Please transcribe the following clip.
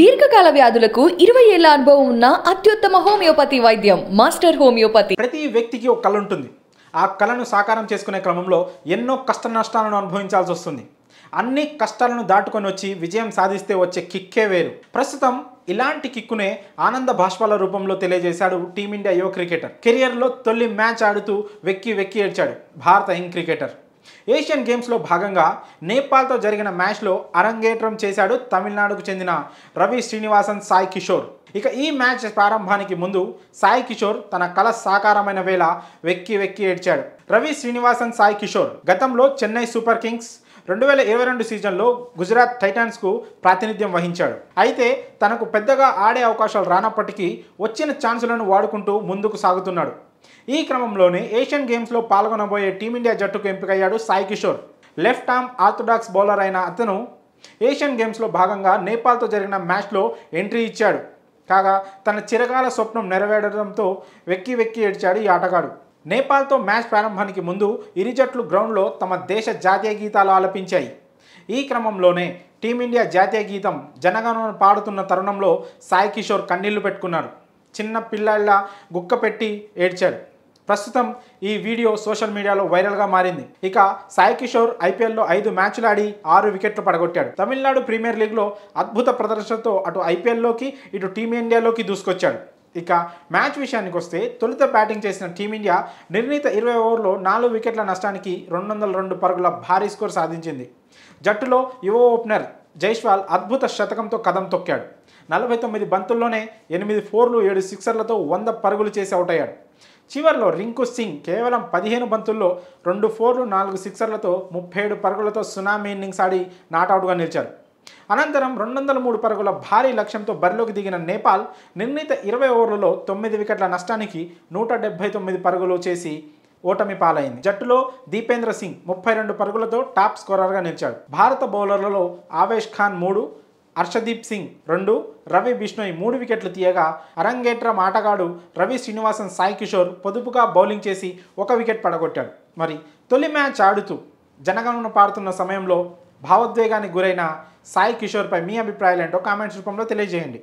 దీర్ఘకాల వ్యాధులకు ఇరవై ఏళ్ల అనుభవం ఉన్న అత్యుత్తమ హోమియోపతి వైద్యం మాస్టర్ హోమియోపతి ప్రతి వ్యక్తికి ఒక కళ ఉంటుంది ఆ కళను సాకారం చేసుకునే క్రమంలో ఎన్నో కష్ట నష్టాలను అనుభవించాల్సి వస్తుంది అన్ని కష్టాలను దాటుకొని వచ్చి విజయం సాధిస్తే వచ్చే కిక్కే వేరు ప్రస్తుతం ఇలాంటి కిక్కునే ఆనంద భాష్పాల రూపంలో తెలియజేశాడు టీమిండియా యువ క్రికెటర్ కెరియర్లో తొలి మ్యాచ్ ఆడుతూ వెక్కి వెక్కి ఏడ్చాడు భారత యంగ్ క్రికెటర్ ఏషియన్ గేమ్స్లో భాగంగా నేపాల్తో జరిగిన మ్యాచ్లో అరంగేట్రం చేశాడు తమిళనాడుకు చెందిన రవి శ్రీనివాసన్ సాయి కిషోర్ ఇక ఈ మ్యాచ్ ప్రారంభానికి ముందు సాయి కిషోర్ తన కల సాకారమైన వేళ వెక్కి వెక్కి ఏడ్చాడు రవి శ్రీనివాసన్ సాయి కిషోర్ గతంలో చెన్నై సూపర్ కింగ్స్ రెండు వేల ఇరవై రెండు సీజన్లో గుజరాత్ టైటాన్స్కు ప్రాతినిధ్యం వహించాడు అయితే తనకు పెద్దగా ఆడే అవకాశాలు రానప్పటికీ వచ్చిన ఛాన్సులను వాడుకుంటూ ముందుకు సాగుతున్నాడు ఈ క్రమంలోనే ఏషియన్ గేమ్స్లో పాల్గొనబోయే టీమిండియా జట్టుకు ఎంపికయ్యాడు Sai Kishore left arm orthodox bowler అయిన అతను ఏషియన్ గేమ్స్లో భాగంగా నేపాల్తో జరిగిన మ్యాచ్లో ఎంట్రీ ఇచ్చాడు కాగా తన చిరకాల స్వప్నం నెరవేరడంతో వెక్కి వెక్కి ఏడ్చాడు ఈ ఆటగాడు నేపాల్తో మ్యాచ్ ప్రారంభానికి ముందు ఇరు జట్లు గ్రౌండ్లో తమ దేశ జాతీయ గీతాలు ఆలపించాయి ఈ క్రమంలోనే టీమిండియా జాతీయ గీతం జనగణను పాడుతున్న తరుణంలో సాయి కిషోర్ కన్నీళ్లు పెట్టుకున్నారు చిన్న పిల్లాళ్ళ గుక్క పెట్టి ఏడ్చాడు ప్రస్తుతం ఈ వీడియో సోషల్ మీడియాలో వైరల్గా మారింది ఇక సాయి కిషోర్ ఐపీఎల్లో ఐదు మ్యాచ్లు ఆడి ఆరు వికెట్లు పడగొట్టాడు తమిళనాడు ప్రీమియర్ లీగ్లో అద్భుత ప్రదర్శనతో అటు ఐపీఎల్లోకి ఇటు టీమిండియాలోకి దూసుకొచ్చాడు ఇక మ్యాచ్ విషయానికి వస్తే తొలుత బ్యాటింగ్ చేసిన టీమిండియా నిర్ణీత ఇరవై ఓవర్లో నాలుగు వికెట్ల నష్టానికి రెండు వందల రెండు పరుగుల భారీ స్కోర్ సాధించింది జట్టులో యువ ఓపెనర్ జైష్వాల్ అద్భుత శతకంతో కదం తొక్కాడు నలభై తొమ్మిది బంతుల్లోనే ఎనిమిది ఫోర్లు ఏడు సిక్సర్లతో వంద పరుగులు చేసి అవుట్ అయ్యాడు చివరిలో రింకు సింగ్ కేవలం పదిహేను బంతుల్లో రెండు ఫోర్లు నాలుగు సిక్సర్లతో ముప్పై ఏడు పరుగులతో సునామీ ఇన్నింగ్స్ ఆడి నాటౌట్గా నిలిచారు అనంతరం రెండు వందల మూడు పరుగుల భారీ లక్ష్యంతో బరిలోకి దిగిన నేపాల్ నిర్ణీత ఇరవై ఓవర్లలో తొమ్మిది వికెట్ల నష్టానికి నూట డెబ్బై తొమ్మిది పరుగులు చేసి ఓటమి పాలైంది జట్టులో దీపేంద్ర సింగ్ ముప్పై రెండు పరుగులతో టాప్ స్కోరర్గా నిలిచాడు భారత బౌలర్లలో ఆవేష్ ఖాన్ మూడు హర్షదీప్ సింగ్ రెండు రవి బిష్ణోయ్ మూడు వికెట్లు తీయగా అరంగేట్రం ఆటగాడు రవి శ్రీనివాసన్ సాయి కిషోర్ పొదుపుగా బౌలింగ్ చేసి ఒక వికెట్ పడగొట్టాడు మరి తొలి మ్యాచ్ ఆడుతూ జనగణన పాడుతున్న సమయంలో భావోద్వేగానికి గురైన సాయి కిషోర్పై మీ అభిప్రాయాలు ఏంటో కామెంట్స్ రూపంలో తెలియజేయండి